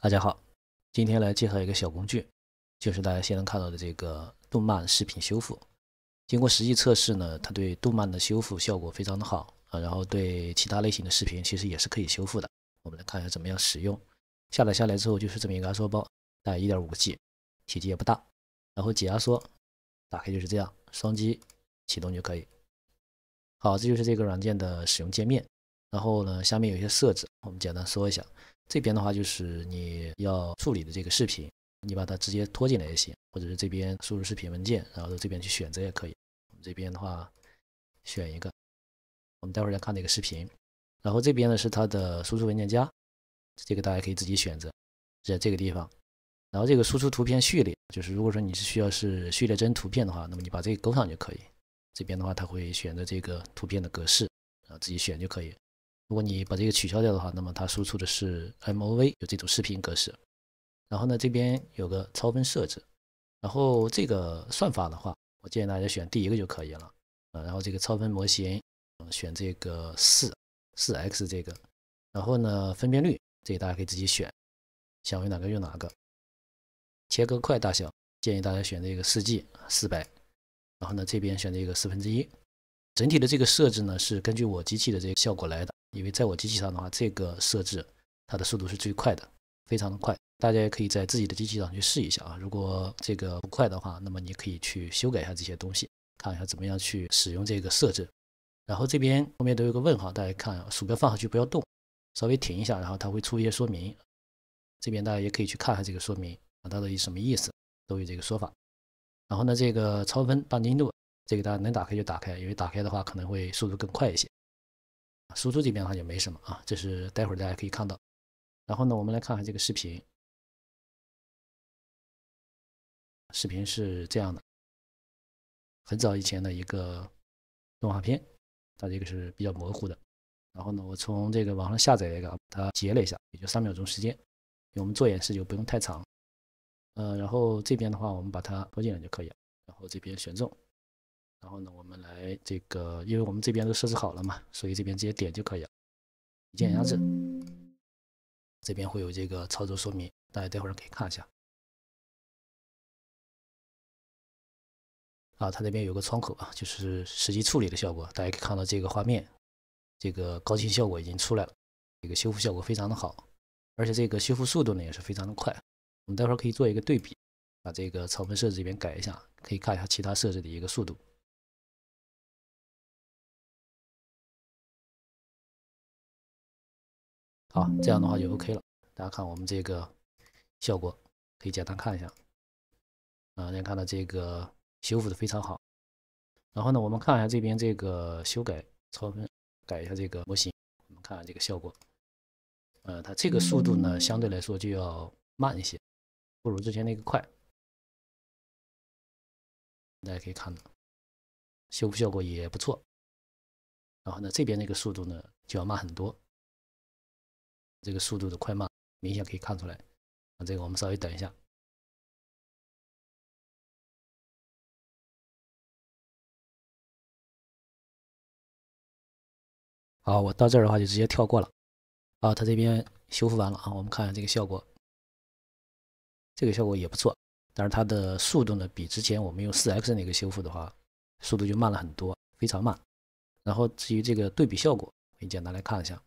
大家好，今天来介绍一个小工具，就是大家现在看到的这个动漫视频修复。经过实际测试呢，它对动漫的修复效果非常的好啊，然后对其他类型的视频其实也是可以修复的。我们来看一下怎么样使用。下载下来之后就是这么一个压缩包，大概一点五个 G，体积也不大。然后解压缩，打开就是这样，双击启动就可以。好，这就是这个软件的使用界面。然后呢，下面有一些设置，我们简单说一下。这边的话就是你要处理的这个视频，你把它直接拖进来也行，或者是这边输入视频文件，然后到这边去选择也可以。我们这边的话选一个，我们待会儿再看那个视频。然后这边呢是它的输出文件夹，这个大家可以自己选择，在这个地方。然后这个输出图片序列，就是如果说你是需要是序列帧图片的话，那么你把这个勾上就可以。这边的话它会选择这个图片的格式，然后自己选就可以。如果你把这个取消掉的话，那么它输出的是 MOV，有这种视频格式。然后呢，这边有个超分设置，然后这个算法的话，我建议大家选第一个就可以了。然后这个超分模型，选这个四四 X 这个。然后呢，分辨率这个大家可以自己选，想用哪个用哪个。切割块大小建议大家选这个四 G 四百，然后呢，这边选这个四分之一。整体的这个设置呢，是根据我机器的这个效果来的。因为在我机器上的话，这个设置它的速度是最快的，非常的快。大家也可以在自己的机器上去试一下啊。如果这个不快的话，那么你可以去修改一下这些东西，看一下怎么样去使用这个设置。然后这边后面都有个问号，大家看，鼠标放上去不要动，稍微停一下，然后它会出一些说明。这边大家也可以去看看这个说明啊，到底什么意思，都有这个说法。然后呢，这个超分半精度，这个大家能打开就打开，因为打开的话可能会速度更快一些。输出这边的话也没什么啊，这是待会儿大家可以看到。然后呢，我们来看看这个视频，视频是这样的，很早以前的一个动画片，它这个是比较模糊的。然后呢，我从这个网上下载一个，把它截了一下，也就三秒钟时间，我们做演示就不用太长。嗯，然后这边的话，我们把它拖进来就可以了，然后这边选中。然后呢，我们来这个，因为我们这边都设置好了嘛，所以这边直接点就可以了。一键压制，这边会有这个操作说明，大家待会儿可以看一下。啊，它这边有个窗口啊，就是实际处理的效果，大家可以看到这个画面，这个高清效果已经出来了，这个修复效果非常的好，而且这个修复速度呢也是非常的快。我们待会儿可以做一个对比，把这个草分设置这边改一下，可以看一下其他设置的一个速度。好，这样的话就 OK 了。大家看我们这个效果，可以简单看一下。啊，大家看到这个修复的非常好。然后呢，我们看一下这边这个修改超分，改一下这个模型，我们看看这个效果。呃，它这个速度呢相对来说就要慢一些，不如之前那个快。大家可以看到，修复效果也不错。然后呢，这边那个速度呢就要慢很多。这个速度的快慢明显可以看出来。啊，这个我们稍微等一下。好，我到这儿的话就直接跳过了。啊，它这边修复完了啊，我们看下这个效果。这个效果也不错，但是它的速度呢，比之前我们用四 X 那个修复的话，速度就慢了很多，非常慢。然后至于这个对比效果，可以简单来看一下。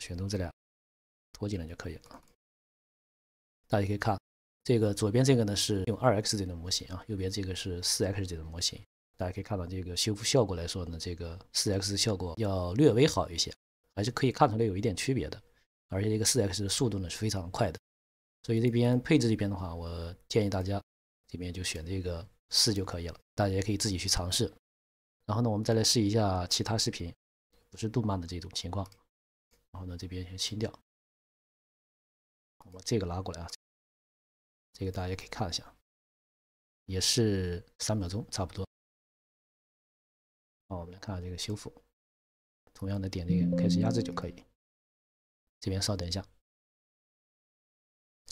选中这俩，拖进来就可以了。大家可以看这个左边这个呢是用二 x 这种模型啊，右边这个是四 x 这种模型。大家可以看到，这个修复效果来说呢，这个四 x 效果要略微好一些，还是可以看出来有一点区别的。而且这个四 x 的速度呢是非常快的，所以这边配置这边的话，我建议大家这边就选这个四就可以了。大家也可以自己去尝试。然后呢，我们再来试一下其他视频，不是动漫的这种情况。然后呢，这边先清掉，我把这个拉过来啊，这个大家可以看一下，也是三秒钟差不多。好，我们来看看这个修复，同样的点这个开始压制就可以。这边稍等一下，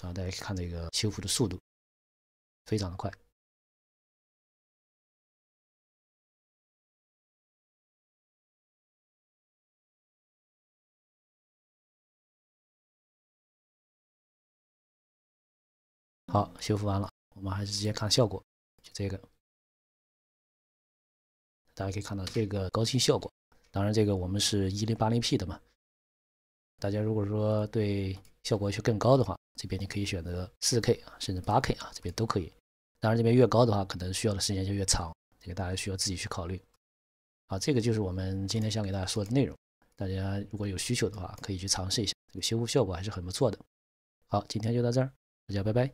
啊，大家看这个修复的速度非常的快。好，修复完了，我们还是直接看效果，就这个，大家可以看到这个高清效果。当然，这个我们是一零八零 P 的嘛。大家如果说对效果求更高的话，这边你可以选择四 K 啊，甚至八 K 啊，这边都可以。当然，这边越高的话，可能需要的时间就越长，这个大家需要自己去考虑。啊，这个就是我们今天想给大家说的内容。大家如果有需求的话，可以去尝试一下，这个修复效果还是很不错的。好，今天就到这儿，大家拜拜。